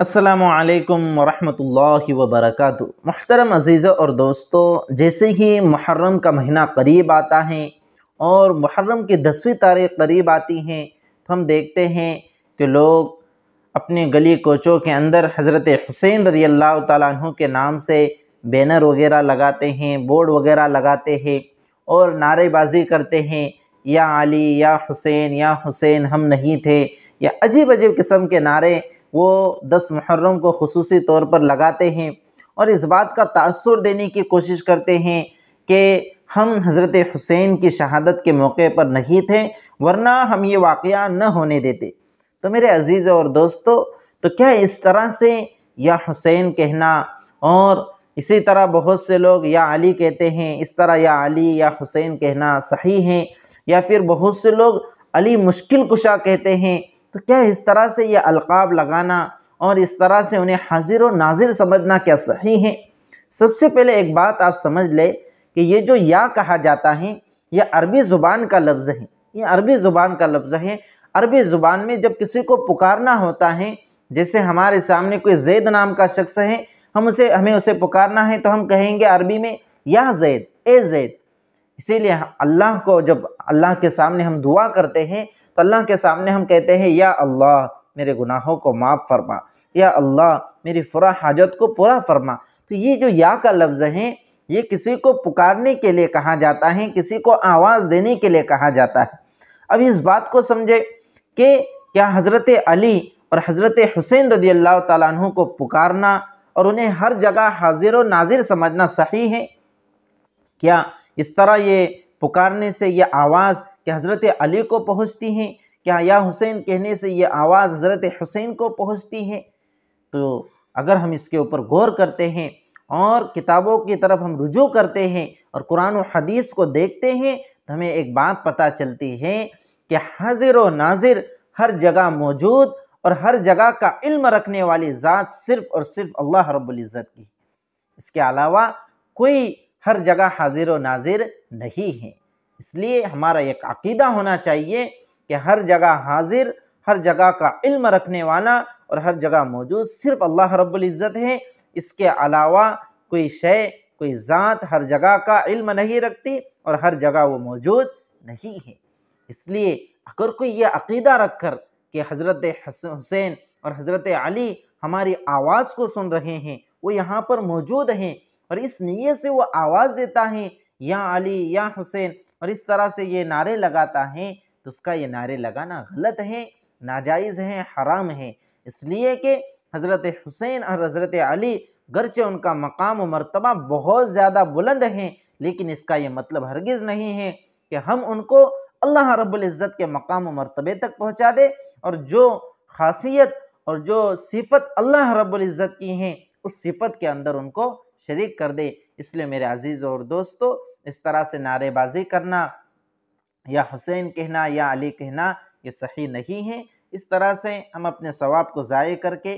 असलकम वरहमल वबरक महतरम अज़ीज़ों और दोस्तों जैसे ही मुहर्रम का महीना करीब आता है और मुहर्रम की दसवीं तारीख करीब आती है तो हम देखते हैं कि लोग अपने गली कोचों के अंदर हज़रत हुसैन रजी अल्लाह तु के नाम से बैनर वगैरह लगाते हैं बोर्ड वगैरह लगाते हैं और नारेबाजी करते हैं या अली या हुसैन या हुसैन हम नहीं थे या अजीब अजीब किस्म के नारे वो दस मुहर्रम को खसूस तौर पर लगाते हैं और इस बात का तसर देने की कोशिश करते हैं कि हम हज़रत हुसैन की शहादत के मौके पर नहीं थे वरना हम ये वाक़ न होने देते तो मेरे अजीज़ और दोस्तों तो क्या इस तरह से या हुसैन कहना और इसी तरह बहुत से लोग या अली कहते हैं इस तरह या अली या हुसैन कहना सही है या फिर बहुत से लोग अली मुश्किल कुशा कहते हैं तो क्या इस तरह से ये अलकाब लगाना और इस तरह से उन्हें हाजिर और नाजिर समझना क्या सही है सबसे पहले एक बात आप समझ ले कि ये जो या कहा जाता है यह अरबी ज़ुबान का लफ्ज़ है ये अरबी ज़ुबान का लफ्ज़ है अरबी ज़ुबान में जब किसी को पुकारना होता है जैसे हमारे सामने कोई जैद नाम का शख्स है हम उसे हमें उसे पुकारना है तो हम कहेंगे अरबी में या जैद ए जैद इसीलिए अल्लाह को जब अल्लाह के सामने हम दुआ करते हैं तो अल्लाह के सामने हम कहते हैं या अल्लाह मेरे गुनाहों को माफ़ फरमा या अल्लाह मेरी फ़ुरा हाजत को पूरा फरमा तो ये जो या का लफ्ज़ है ये किसी को पुकारने के लिए कहा जाता है किसी को आवाज़ देने के लिए कहा जाता है अब इस बात को समझे कि क्या हज़रत अली और हज़रत हुसैन रदी अल्लाह तु को पुकारना और उन्हें हर जगह हाजिर और नाजिर समझना सही है क्या इस तरह ये पुकारने से ये आवाज़ कि हज़रत अली को पहुँचती हैं क्या या हुसैन कहने से ये आवाज़ हज़रत हुसैन को पहुँचती है तो अगर हम इसके ऊपर गौर करते हैं और किताबों की तरफ हम रुजू करते हैं और कुरान और हदीस को देखते हैं तो हमें एक बात पता चलती है कि हाजिर व नाजिर हर जगह मौजूद और हर जगह का इल्म रखने वाली ज़ात सिर्फ़ और सिर्फ अल्लाह रब्ज़त की इसके अलावा कोई हर जगह हाजिर व नाजिर नहीं हैं इसलिए हमारा एक अकीदा होना चाहिए कि हर जगह हाजिर हर जगह का इल्म रखने वाला और हर जगह मौजूद सिर्फ अल्लाह रब्ज़त है इसके अलावा कोई शय कोई ज़ात हर जगह का इल्म नहीं रखती और हर जगह वो मौजूद नहीं है इसलिए अगर कोई ये अकीदा रख कर कि हज़रत हुसैन और हज़रत अली हमारी आवाज़ को सुन रहे हैं वो यहाँ पर मौजूद हैं और इस नीयत से वो आवाज़ देता है या अली या हुसैन और इस तरह से ये नारे लगाता है तो उसका ये नारे लगाना गलत है नाजायज़ है हराम है इसलिए कि हज़रत हुसैन और हज़रत अली गरचे उनका मकाम और मरतबा बहुत ज़्यादा बुलंद हैं लेकिन इसका ये मतलब हरगिज़ नहीं है कि हम उनको अल्लाह रब्ज़त के मकाम और मरतबे तक पहुँचा दे और जो खासियत और जो सिफत अल्लाह रब्ज़त की हैं उस सिफत के अंदर उनको शरीक कर दे इसलिए मेरे अजीज़ और दोस्तों इस तरह से नारेबाजी करना या हुसैन कहना या अली कहना ये सही नहीं है इस तरह से हम अपने सवाब को ज़ाय करके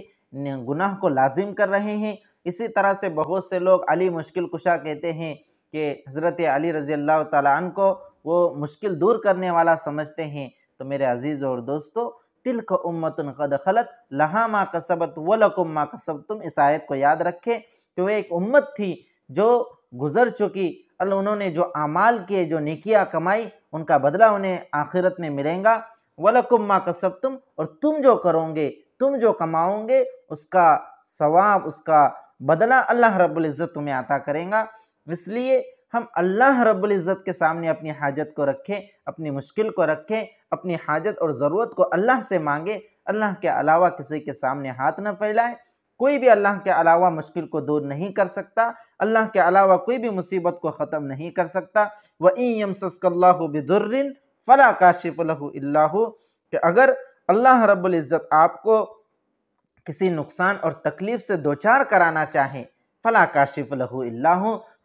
गुनाह को लाजिम कर रहे हैं इसी तरह से बहुत से लोग अली मुश्किल कुशा कहते हैं कि हज़रत अली रज़ी अल्लाह तन को वो मुश्किल दूर करने वाला समझते हैं तो मेरे अजीज़ और दोस्तों तिलक उम्मत कद खलत लहा माँ कसबत व लकुम माँ कसब तुम इस आयत को याद रखें कि तो वह एक उम्मत थी जो गुजर चुकी अल उन्होंने जो अमाल किए जो निकिया कमाई उनका बदला उन्हें आखिरत में मिलेगा वलकुम माँ कसब तुम और तुम जो करोगे तुम जो कमाओगे उसका सवाब उसका बदला अल्लाह रब्ज़त तुम्हें आता करेगा इसलिए हम अल्लाह रब्ज़त के सामने अपनी हाजत को रखें अपनी मुश्किल को रखें अपनी हाजत और ज़रूरत को अल्लाह से मांगे अल्लाह के अलावा किसी के सामने हाथ न फैलाएं कोई भी अल्लाह के अलावा मुश्किल को दूर नहीं कर सकता अल्लाह के अलावा कोई भी मुसीबत को ख़त्म नहीं कर सकता व वम बिदुर्रिन फ़ला काशिफ़लहु कि अगर अल्लाह रब्ज़त आपको किसी नुकसान और तकलीफ़ से दो चार कराना चाहें फ़ला काशिफ़लहु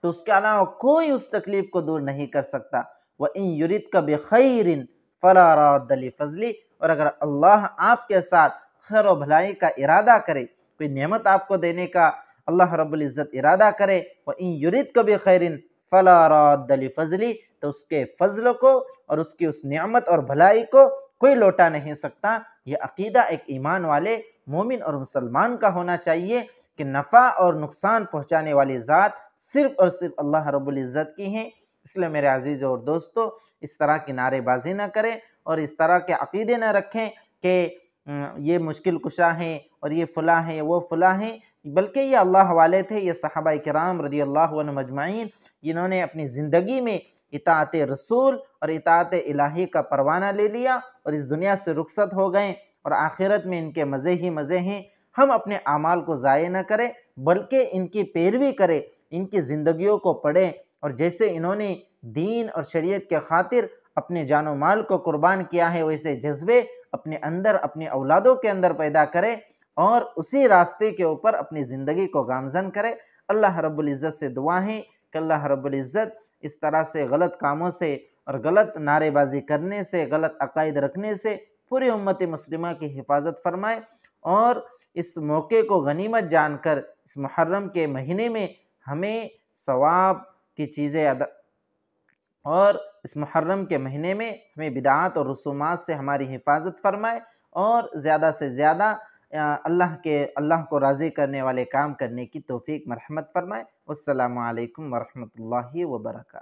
तो उसके अलावा कोई उस तकलीफ़ को दूर नहीं कर सकता व इन युरीद का बेखैरिन फ़ला रदली फजली और अगर अल्लाह आपके साथ खैर भलाई का इरादा करे कोई नेमत आपको देने का अल्लाह रब्ज़त इरादा करे व इन युरीद को भी खैरिन फ़लारदली फजली तो उसके फजल को और उसकी उस नियामत और भलाई को कोई लौटा नहीं सकता यह अकीदा एक ईमान वाले मोमिन और मुसलमान का होना चाहिए कि नफ़ा और नुकसान पहुँचाने वाली ज़ात सिर्फ़ और सिर्फ अल्लाह रब्ज़त की हैं इसलिए मेरे अजीज़ और दोस्तों इस तरह की नारेबाजी ना करें और इस तरह के अकीदे ना रखें कि ये मुश्किल कुशा हैं और ये फला हैं वो फला हैं बल्कि ये अल्लाह वाले थे ये सहाबा कराम रदी अल्लाह मजमाइन इन्होंने अपनी ज़िंदगी में इतात रसूल और इतात इलाही का परवाना ले लिया और इस दुनिया से रुखसत हो गए और आखिरत में इनके मज़े ही मज़े हैं हम अपने अमाल को ज़ाय न करें बल्कि इनकी पैरवी करें इनकी ज़िंदगियों को पढ़ें और जैसे इन्होंने दीन और शरीयत के खातिर अपने जानो माल को कुर्बान किया है वैसे जज्बे अपने अंदर अपनी औलादों के अंदर पैदा करें और उसी रास्ते के ऊपर अपनी ज़िंदगी को गामजन करें अल्लाह रब्ज़त से दुआ है कि अल्लाह रब्ज़त इस तरह से गलत कामों से और गलत नारेबाजी करने से गलत अकायद रखने से पूरी उम्मत मुस्लिमा की हिफाजत फरमाए और इस मौके को गनीमत जानकर इस मुहर्रम के महीने में हमें सवाब की चीज़ें अदा और इस मुहर्रम के महीने में हमें बिदात और रसूमात से हमारी हिफाजत फरमाए और ज़्यादा से ज़्यादा अल्लाह के अल्लाह को राज़ी करने वाले काम करने की तोफ़ी मरहमत फरमाए अल्लाम वरहमल वर्का